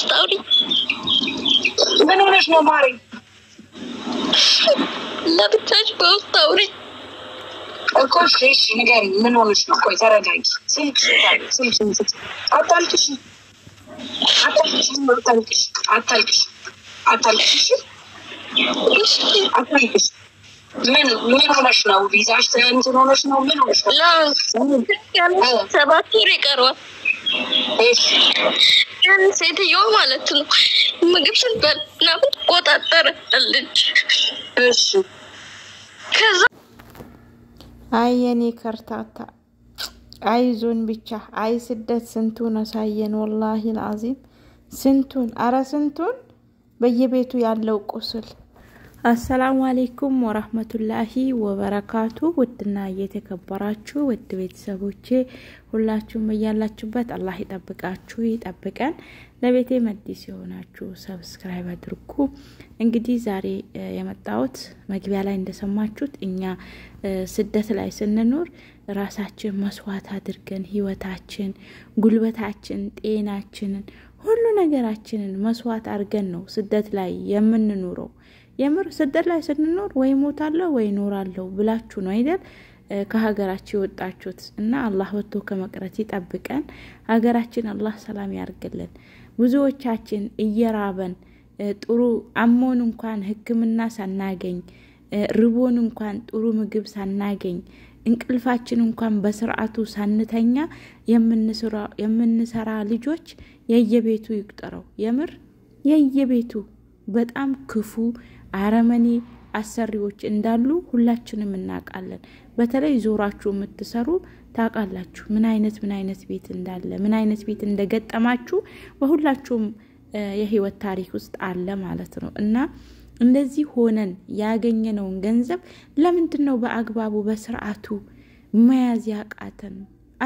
ውስጣውሊ ምን ሆነሽ ነው ማሪ? ለብቻሽ በውስጥ አውሪ እኮ እሺ፣ ንገሪኝ ምን ሆነሽ ነው? ቆይ ተረጋጊ። አታልቅሽ፣ አታልቅሽ፣ አታልቅሽ፣ አታልቅሽ፣ አታልቅሽ። ምን ምን ሆነሽ ነው? ቪዛሽ እንትን ሆነሽ ነው? ምን ሆነሽ ነው? ሰባት ወር ይቀረዋል ያን ሴትዮ ማለት ነው ምግብ ስንበልና ብትቆጣጠርልች። ከዛ አይ የኔ ከርታታ፣ አይ ዞን ብቻ፣ አይ ስደት ስንቱን አሳየን። ወላሂ ልአዚም ስንቱን፣ አረ ስንቱን በየቤቱ ያለው ቁስል አሰላሙ አሌይኩም ወራህመቱላሂ ወበረካቱ። ውድና እየተከበራችሁ ውድ ቤተሰቦቼ ሁላችሁም እያላችሁበት አላህ ይጠብቃችሁ ይጠብቀን። ለቤቴ መዲስ የሆናችሁ ሰብስክራይብ አድርጉ። እንግዲህ ዛሬ የመጣሁት መግቢያ ላይ እንደሰማችሁት እኛ ስደት ላይ ስንኖር ራሳችን መስዋዕት አድርገን ህይወታችን፣ ጉልበታችን፣ ጤናችንን ሁሉ ነገራችንን መስዋዕት አድርገን ነው ስደት ላይ የምንኖረው። የምር ስደት ላይ ስንኖር ወይ ሞታለሁ ወይ ኖራለሁ ብላችሁ ነው አይደል ከሀገራችሁ የወጣችሁት እና አላህ ወጥቶ ከመቅረት ይጠብቀን። ሀገራችን አላህ ሰላም ያርግልን። ብዙዎቻችን እየራበን ጥሩ አሞን እንኳን ሕክምና ሳናገኝ ርቦን እንኳን ጥሩ ምግብ ሳናገኝ እንቅልፋችን እንኳን በስርዓቱ ሳንተኛ የምንሰራ ልጆች የየቤቱ ይቁጠረው። የምር የየቤቱ በጣም ክፉ አረመኔ አሰሪዎች እንዳሉ ሁላችንም እናውቃለን። በተለይ ዞራችሁ የምትሰሩ ታውቃላችሁ፣ ምን አይነት ምን አይነት ቤት እንዳለ ምን አይነት ቤት እንደገጠማችሁ በሁላችሁም የህይወት ታሪክ ውስጥ አለ ማለት ነው እና እንደዚህ ሆነን ያገኘነውን ገንዘብ ለምንድን ነው በአግባቡ በስርዓቱ መያዝ ያቃተን?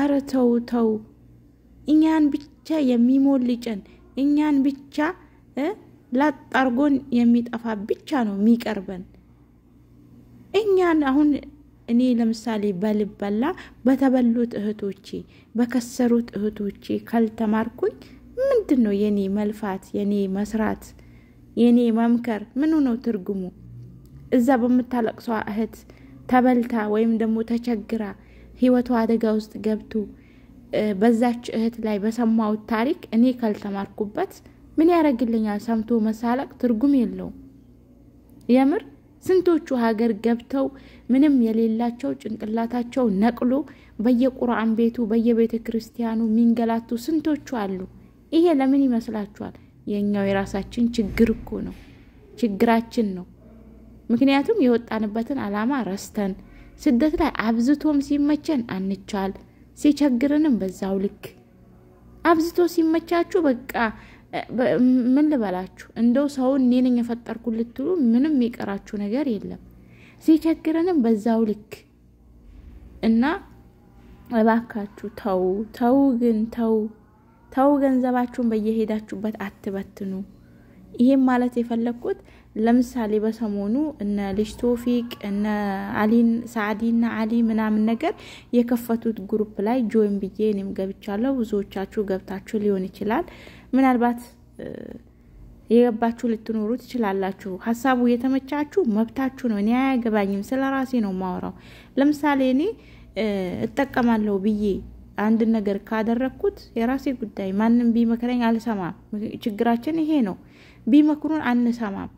አረ ተው ተው፣ እኛን ብቻ የሚሞልጨን እኛን ብቻ ላጣርጎን የሚጠፋ ብቻ ነው የሚቀርበን። እኛን አሁን እኔ ለምሳሌ በልበላ በተበሉት እህቶቼ በከሰሩት እህቶቼ ካልተማርኩኝ ምንድን ነው የኔ መልፋት፣ የኔ መስራት፣ የኔ መምከር? ምኑ ነው ትርጉሙ? እዛ በምታለቅሷ እህት ተበልታ ወይም ደግሞ ተቸግራ ህይወቷ አደጋ ውስጥ ገብቶ በዛች እህት ላይ በሰማሁት ታሪክ እኔ ካልተማርኩበት ምን ያደርግልኛል? ሰምቶ መሳለቅ ትርጉም የለውም። የምር ስንቶቹ ሀገር ገብተው ምንም የሌላቸው ጭንቅላታቸው ነቅሎ በየቁርአን ቤቱ በየቤተ ክርስቲያኑ የሚንገላቱ ስንቶቹ አሉ። ይሄ ለምን ይመስላችኋል? የእኛው የራሳችን ችግር እኮ ነው፣ ችግራችን ነው። ምክንያቱም የወጣንበትን አላማ ረስተን ስደት ላይ አብዝቶም ሲመቸን አንቻል፣ ሲቸግርንም በዛው ልክ አብዝቶ ሲመቻችሁ በቃ ምን ልበላችሁ፣ እንደው ሰው እኔ ነኝ የፈጠርኩ ልትሉ ምንም የቀራችሁ ነገር የለም። ሲቸግረንም በዛው ልክ እና እባካችሁ ተው ተው፣ ግን ተው ተው፣ ገንዘባችሁን በየሄዳችሁበት አትበትኑ። ይሄም ማለት የፈለግኩት ለምሳሌ በሰሞኑ እነ ልጅ ቶፊቅ እነ አሊን ሳዕዲና አሊ ምናምን ነገር የከፈቱት ግሩፕ ላይ ጆይን ብዬ እኔም ገብቻለሁ። ብዙዎቻችሁ ገብታችሁ ሊሆን ይችላል። ምናልባት የገባችሁ ልትኖሩ ትችላላችሁ። ሀሳቡ የተመቻችሁ መብታችሁ ነው። እኔ አያገባኝም፣ ስለ ራሴ ነው ማወራው። ለምሳሌ እኔ እጠቀማለሁ ብዬ አንድን ነገር ካደረግኩት የራሴ ጉዳይ፣ ማንም ቢመክረኝ አልሰማም። ችግራችን ይሄ ነው። ቢመክሩን አንሰማም።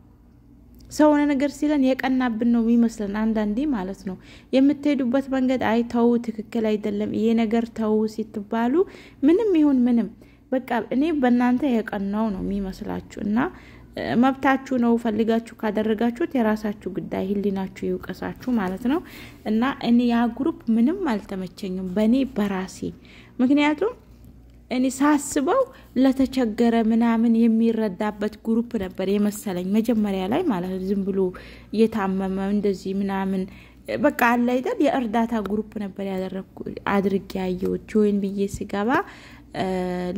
ሰውነ ነገር ሲለን የቀናብን ነው የሚመስለን አንዳንዴ ማለት ነው። የምትሄዱበት መንገድ አይ ተው፣ ትክክል አይደለም ይሄ ነገር ተው ሲትባሉ ምንም ይሁን ምንም በቃ እኔ በእናንተ የቀናው ነው የሚመስላችሁ እና መብታችሁ ነው። ፈልጋችሁ ካደረጋችሁት የራሳችሁ ጉዳይ፣ ህሊናችሁ ይውቀሳችሁ ማለት ነው እና እኔ ያ ግሩፕ ምንም አልተመቸኝም በእኔ በራሴ ምክንያቱም እኔ ሳስበው ለተቸገረ ምናምን የሚረዳበት ግሩፕ ነበር የመሰለኝ መጀመሪያ ላይ ማለት ነው። ዝም ብሎ እየታመመ እንደዚህ ምናምን በቃ አለ አይደል የእርዳታ ግሩፕ ነበር ያደረግኩ አድርጌ ያየሁት ጆይን ብዬ ስገባ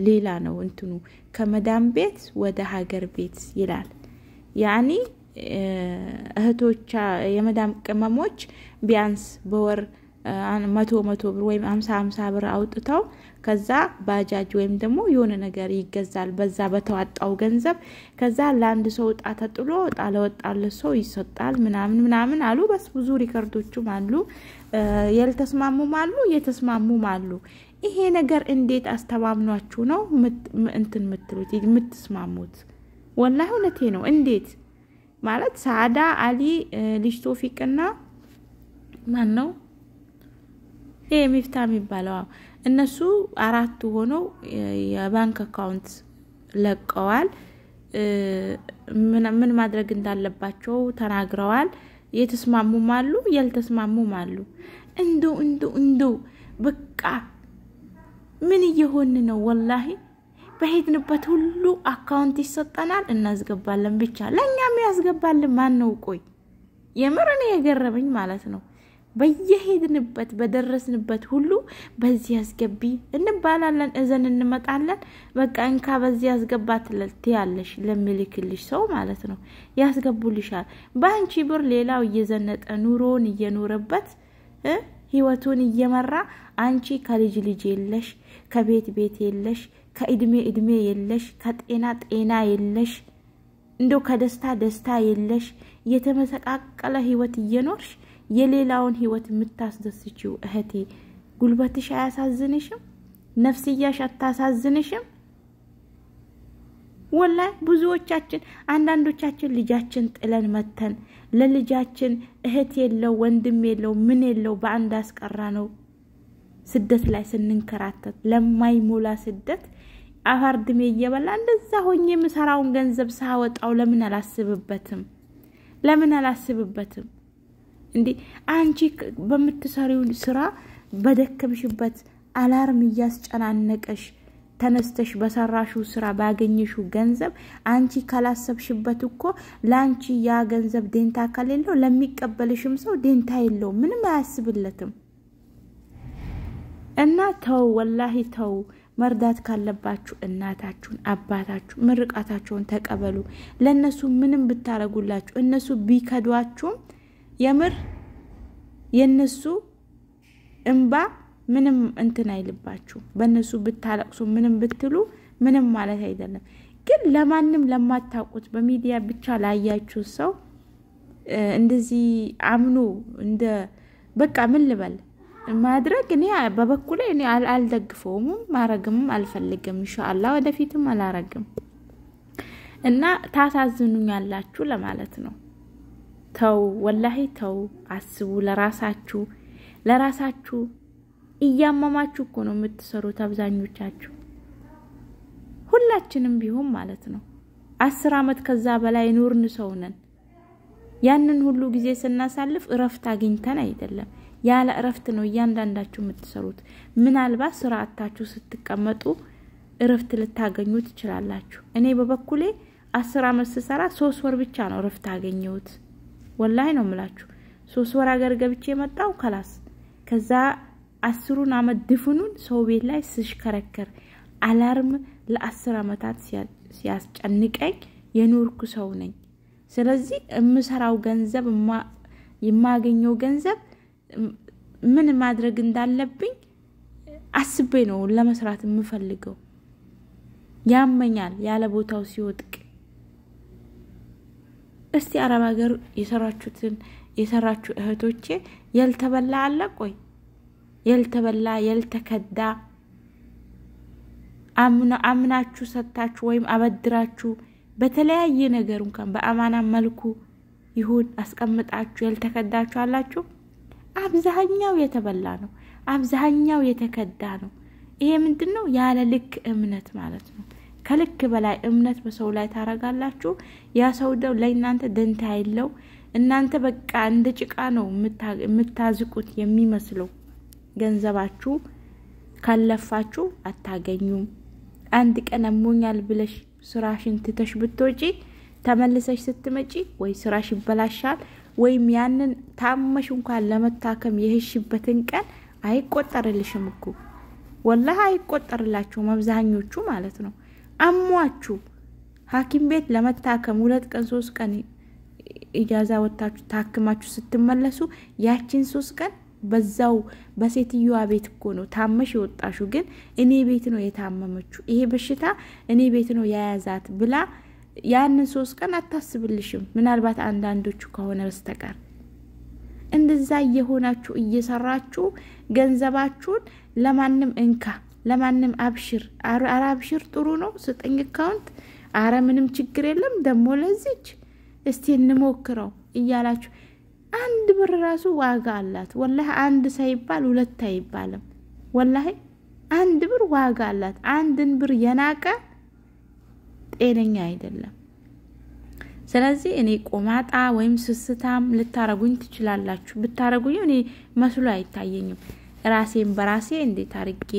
ሌላ ነው እንትኑ ከመዳም ቤት ወደ ሀገር ቤት ይላል። ያኒ እህቶቻ የመዳም ቅመሞች ቢያንስ በወር መቶ መቶ ብር ወይም አምሳ አምሳ ብር አውጥተው ከዛ ባጃጅ ወይም ደግሞ የሆነ ነገር ይገዛል በዛ በተዋጣው ገንዘብ። ከዛ ለአንድ ሰው እጣ ተጥሎ እጣ ለወጣለት ሰው ይሰጣል ምናምን ምናምን አሉ። በስ ብዙ ሪከርዶችም አሉ፣ የልተስማሙም አሉ፣ የተስማሙም አሉ። ይሄ ነገር እንዴት አስተማምኗችሁ ነው እንትን ምትሉት የምትስማሙት? ወላሂ እውነቴ ነው። እንዴት ማለት ሳዳ አሊ ልጅ ቶፊቅና ማን ነው ይሄ ሚፍታ የሚባለው እነሱ አራቱ ሆነው የባንክ አካውንት ለቀዋል። ምን ማድረግ እንዳለባቸው ተናግረዋል። የተስማሙም አሉ፣ ያልተስማሙም አሉ። እንዶ እንዱ እንዶ በቃ ምን እየሆን ነው? ወላሂ በሄድንበት ሁሉ አካውንት ይሰጠናል፣ እናስገባለን። ብቻ ለእኛም ያስገባልን ማን ነው? ቆይ የምር እኔ የገረመኝ ማለት ነው። በየሄድንበት በደረስንበት ሁሉ በዚህ አስገቢ እንባላለን፣ እዘን እንመጣለን። በቃ እንካ በዚህ አስገባ ትያለሽ ለሚልክልሽ ሰው ማለት ነው። ያስገቡልሻል። በአንቺ ብር ሌላው እየዘነጠ ኑሮውን እየኖረበት ህይወቱን እየመራ አንቺ ከልጅ ልጅ የለሽ ከቤት ቤት የለሽ፣ ከእድሜ እድሜ የለሽ፣ ከጤና ጤና የለሽ፣ እንደው ከደስታ ደስታ የለሽ የተመሰቃቀለ ህይወት እየኖርሽ የሌላውን ህይወት የምታስደስችው እህቴ ጉልበትሽ አያሳዝንሽም? ነፍስያሽ አታሳዝንሽም? ወላይ ብዙዎቻችን አንዳንዶቻችን ልጃችን ጥለን መተን ለልጃችን እህት የለው ወንድም የለው ምን የለው በአንድ አስቀራ ነው ስደት ላይ ስንንከራተት ለማይሞላ ስደት አፈር ድሜ እየበላ እንደዛ ሆኜ የምሰራውን ገንዘብ ሳወጣው ለምን አላስብበትም? ለምን አላስብበትም? እንዴ አንቺ በምትሰሪው ስራ በደከምሽበት አላርም እያስጨናነቀሽ ተነስተሽ በሰራሹ ስራ ባገኘሹ ገንዘብ አንቺ ካላሰብሽበት እኮ ለአንቺ ያ ገንዘብ ዴንታ ከሌለው ለሚቀበልሽም ሰው ዴንታ የለው ምንም አያስብለትም። እና ተው፣ ወላሂ ተው። መርዳት ካለባችሁ እናታችሁን፣ አባታችሁ ምርቃታቸውን ተቀበሉ። ለእነሱ ምንም ብታረጉላችሁ እነሱ ቢከዷችሁም የምር የእነሱ እምባ ምንም እንትን አይልባችሁ። በእነሱ ብታለቅሱ ምንም ብትሉ ምንም ማለት አይደለም። ግን ለማንም ለማታውቁት በሚዲያ ብቻ ላያችሁ ሰው እንደዚህ አምኖ እንደ በቃ ምን ልበል ማድረግ እኔ በበኩሌ እኔ አልደግፈውም፣ ማረግም አልፈልግም። እንሻአላ ወደፊትም አላረግም እና ታሳዝኑኛላችሁ ለማለት ነው። ተው ወላሂ ተው፣ አስቡ ለራሳችሁ ለራሳችሁ እያመማችሁ እኮ ነው የምትሰሩት አብዛኞቻችሁ፣ ሁላችንም ቢሆን ማለት ነው። አስር አመት ከዛ በላይ ኑርን ሰው ነን። ያንን ሁሉ ጊዜ ስናሳልፍ እረፍት አግኝተን አይደለም። ያለ እረፍት ነው እያንዳንዳችሁ የምትሰሩት። ምናልባት ስራ አታችሁ ስትቀመጡ እረፍት ልታገኙ ትችላላችሁ። እኔ በበኩሌ አስር አመት ስሰራ ሶስት ወር ብቻ ነው እረፍት አገኘሁት። ወላይ ነው ምላችሁ። ሶስት ወር አገር ገብቼ የመጣው ከላስ ከዛ አስሩን አመት ድፍኑን ሰው ቤት ላይ ስሽከረከር አላርም ለአስር አመታት ሲያስጨንቀኝ የኖርኩ ሰው ነኝ። ስለዚህ የምሰራው ገንዘብ የማገኘው ገንዘብ ምን ማድረግ እንዳለብኝ አስቤ ነው ለመስራት የምፈልገው። ያመኛል ያለ ቦታው ሲወጥቅ። እስቲ አረብ ሀገር የሰራችሁትን የሰራችሁ እህቶቼ ያልተበላ አለ ቆይ ያልተበላ ያልተከዳ አምናችሁ ሰጥታችሁ ወይም አበድራችሁ በተለያየ ነገር እንኳን በአማና መልኩ ይሁን አስቀምጣችሁ ያልተከዳችሁ አላችሁ። አብዛኛው የተበላ ነው። አብዛኛው የተከዳ ነው። ይሄ ምንድን ነው? ያለ ልክ እምነት ማለት ነው። ከልክ በላይ እምነት በሰው ላይ ታረጋላችሁ። ያ ሰው ደው ለእናንተ ደንታ የለው። እናንተ በቃ እንደ ጭቃ ነው የምታዝቁት የሚመስለው። ገንዘባችሁ ካለፋችሁ አታገኙም። አንድ ቀን አሞኛል ብለሽ ስራሽን ትተሽ ብትወጪ ተመልሰሽ ስትመጪ ወይ ስራሽ ይበላሻል፣ ወይም ያንን ታመሽ እንኳን ለመታከም የህሽበትን ቀን አይቆጠርልሽም እኮ ወላህ አይቆጠርላቸውም አብዛኞቹ ማለት ነው አሟችሁ ሐኪም ቤት ለመታከም ሁለት ቀን ሶስት ቀን ኢጃዛ ወጥታችሁ ታክማችሁ ስትመለሱ ያችን ሶስት ቀን በዛው በሴትዮዋ ቤት እኮ ነው ታመሽ የወጣሹ። ግን እኔ ቤት ነው የታመመችው፣ ይሄ በሽታ እኔ ቤት ነው የያዛት ብላ ያንን ሶስት ቀን አታስብልሽም። ምናልባት አንዳንዶቹ ከሆነ በስተቀር እንደዛ እየሆናችሁ እየሰራችሁ ገንዘባችሁን ለማንም እንካ ለማንም አብሽር፣ አረ አብሽር ጥሩ ነው ስጠኝ አካውንት፣ አረ ምንም ችግር የለም ደግሞ ለዚች እስቲ እንሞክረው እያላችሁ አንድ ብር ራሱ ዋጋ አላት። ወላ አንድ ሳይባል ሁለት አይባልም። ወላ አንድ ብር ዋጋ አላት። አንድን ብር የናቀ ጤነኛ አይደለም። ስለዚህ እኔ ቆማጣ ወይም ስስታም ልታረጉኝ ትችላላችሁ። ብታረጉኝ እኔ መስሎ አይታየኝም። ራሴን በራሴ እንዴት አርጌ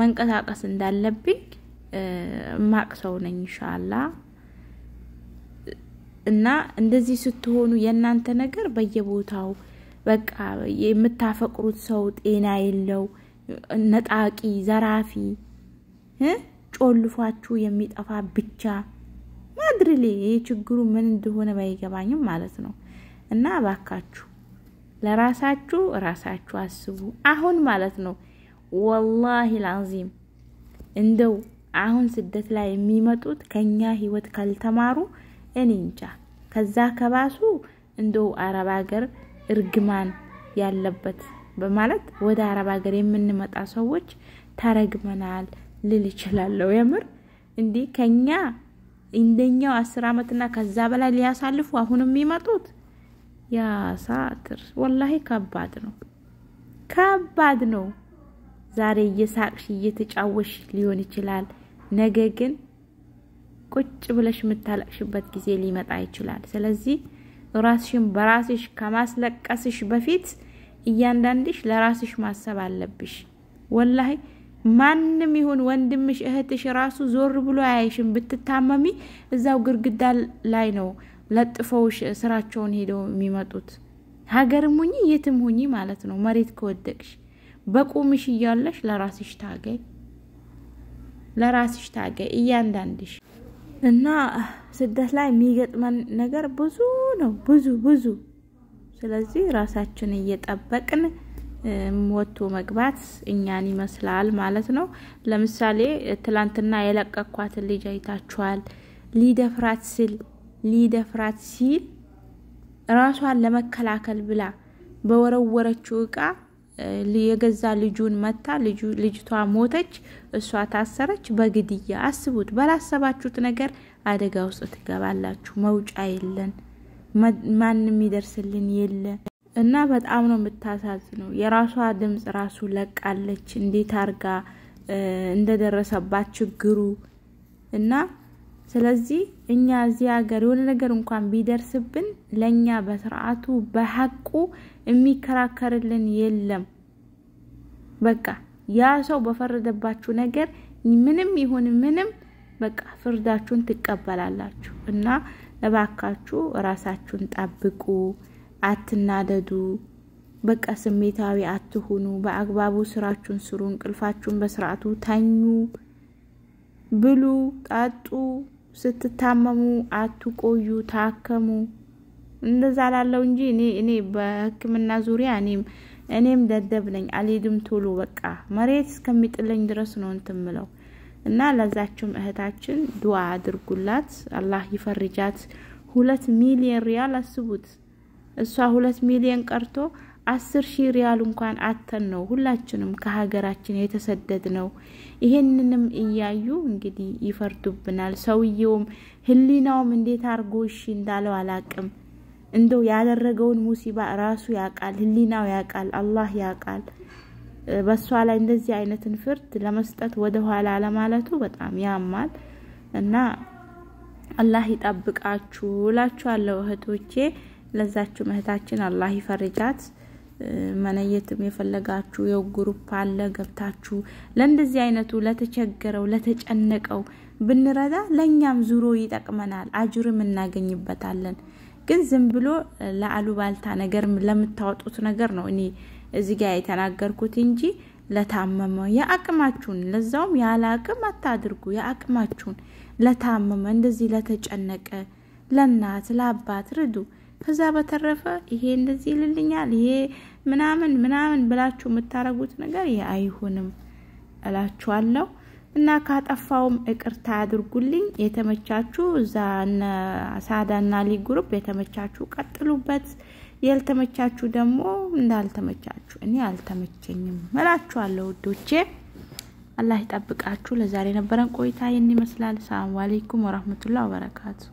መንቀሳቀስ እንዳለብኝ ማቅ ሰው ነኝ እንሻላ እና እንደዚህ ስትሆኑ የእናንተ ነገር በየቦታው በቃ የምታፈቅሩት ሰው ጤና የለው፣ ነጣቂ፣ ዘራፊ ጮልፏችሁ የሚጠፋ ብቻ ማድርሌ ይህ ችግሩ ምን እንደሆነ ባይገባኝም ማለት ነው። እና እባካችሁ ለራሳችሁ ራሳችሁ አስቡ። አሁን ማለት ነው ወላሂ ላዚም እንደው አሁን ስደት ላይ የሚመጡት ከኛ ህይወት ካልተማሩ እኔ እንጃ። ከዛ ከባሱ እንደው አረብ ሀገር እርግማን ያለበት በማለት ወደ አረብ ሀገር የምንመጣ ሰዎች ተረግመናል ልል ይችላለሁ። የምር እንዲህ ከኛ እንደኛው አስር አመትና ከዛ በላይ ሊያሳልፉ አሁን የሚመጡት ያ ሳትር ወላሂ ከባድ ነው፣ ከባድ ነው። ዛሬ እየሳቅሽ እየተጫወሽ ሊሆን ይችላል። ነገ ግን ቁጭ ብለሽ የምታለቅሽበት ጊዜ ሊመጣ ይችላል። ስለዚህ ራስሽን በራስሽ ከማስለቀስሽ በፊት እያንዳንድሽ ለራስሽ ማሰብ አለብሽ ወላሂ ማንም ይሁን ወንድምሽ እህትሽ ራሱ ዞር ብሎ አያይሽም። ብትታመሚ እዛው ግርግዳ ላይ ነው ለጥፈውሽ ስራቸውን ሄደው የሚመጡት። ሀገርም ሁኚ የትም ሁኚ ማለት ነው። መሬት ከወደቅሽ በቁምሽ እያለሽ ለራስሽ ታገይ፣ ለራስሽ ታገይ እያንዳንድሽ እና ስደት ላይ የሚገጥመን ነገር ብዙ ነው፣ ብዙ ብዙ። ስለዚህ ራሳችን እየጠበቅን ወጥቶ መግባት እኛን ይመስላል ማለት ነው። ለምሳሌ ትላንትና የለቀኳትን ልጅ አይታችኋል። ሊደፍራት ስል ሊደፍራት ሲል ራሷን ለመከላከል ብላ በወረወረችው እቃ የገዛ ልጁን መታ፣ ልጅቷ ሞተች፣ እሷ ታሰረች በግድያ። አስቡት፣ ባላሰባችሁት ነገር አደጋ ውስጥ ትገባላችሁ። መውጫ የለን፣ ማንም ይደርስልን የለ። እና በጣም ነው የምታሳዝነው። የራሷ ድምፅ ራሱ ለቃለች፣ እንዴት አርጋ እንደደረሰባት ችግሩ እና ስለዚህ እኛ እዚህ ሀገር የሆነ ነገር እንኳን ቢደርስብን ለእኛ በስርዓቱ በሀቁ የሚከራከርልን የለም። በቃ ያ ሰው በፈረደባችሁ ነገር ምንም ይሁን ምንም በቃ ፍርዳችሁን ትቀበላላችሁ እና እባካችሁ ራሳችሁን ጠብቁ። አትናደዱ። በቃ ስሜታዊ አትሁኑ። በአግባቡ ስራችሁን ስሩ። እንቅልፋችሁን በስርዓቱ ተኙ፣ ብሉ፣ ጠጡ። ስትታመሙ አትቆዩ፣ ታከሙ። እንደዛ ላለው እንጂ እኔ እኔ በህክምና ዙሪያ እኔም እኔም ደደብ ነኝ። አልሄድም ቶሎ በቃ መሬት እስከሚጥለኝ ድረስ ነው እንትምለው እና ለዛችሁም እህታችን ዱዓ አድርጉላት፣ አላህ ይፈርጃት። ሁለት ሚሊየን ሪያል አስቡት። እሷ ሁለት ሚሊዮን ቀርቶ አስር ሺህ ሪያል እንኳን አተን ነው ሁላችንም ከሀገራችን የተሰደድ ነው። ይሄንንም እያዩ እንግዲህ ይፈርዱብናል። ሰውየውም ህሊናውም እንዴት አርጎ እሺ እንዳለው አላቅም። እንደው ያደረገውን ሙሲባ ራሱ ያቃል፣ ህሊናው ያቃል፣ አላህ ያቃል። በእሷ ላይ እንደዚህ አይነትን ፍርድ ለመስጠት ወደ ኋላ ለማለቱ በጣም ያማል እና አላህ ይጠብቃችሁ እላችኋለሁ እህቶቼ። ለዛችሁ እህታችን አላህ ይፈርጃት። መነየትም የፈለጋችሁ የው ግሩፕ አለ ገብታችሁ ለእንደዚህ አይነቱ ለተቸገረው ለተጨነቀው ብንረዳ ለእኛም ዙሮ ይጠቅመናል፣ አጅርም እናገኝበታለን። ግን ዝም ብሎ ለአሉባልታ ነገር ለምታወጡት ነገር ነው እኔ እዚህ ጋር የተናገርኩት እንጂ ለታመመ የአቅማችሁን ለዛውም ያለ አቅም አታድርጉ። የአቅማችሁን ለታመመ እንደዚህ ለተጨነቀ ለእናት ለአባት ርዱ። ከዛ በተረፈ ይሄ እንደዚህ ይልልኛል ይሄ ምናምን ምናምን ብላችሁ የምታረጉት ነገር ይሄ አይሁንም እላችኋለሁ። እና ካጠፋውም እቅርታ አድርጉልኝ። የተመቻችሁ እዛ ሳዳና ሊ ግሩፕ የተመቻችሁ ቀጥሉበት፣ ያልተመቻችሁ ደግሞ እንዳልተመቻችሁ እኔ አልተመቸኝም እላችኋለሁ ውዶቼ። አላህ ይጠብቃችሁ። ለዛሬ የነበረን ቆይታ ይህን ይመስላል። ሰላም አለይኩም ወራህመቱላህ ወበረካቱ።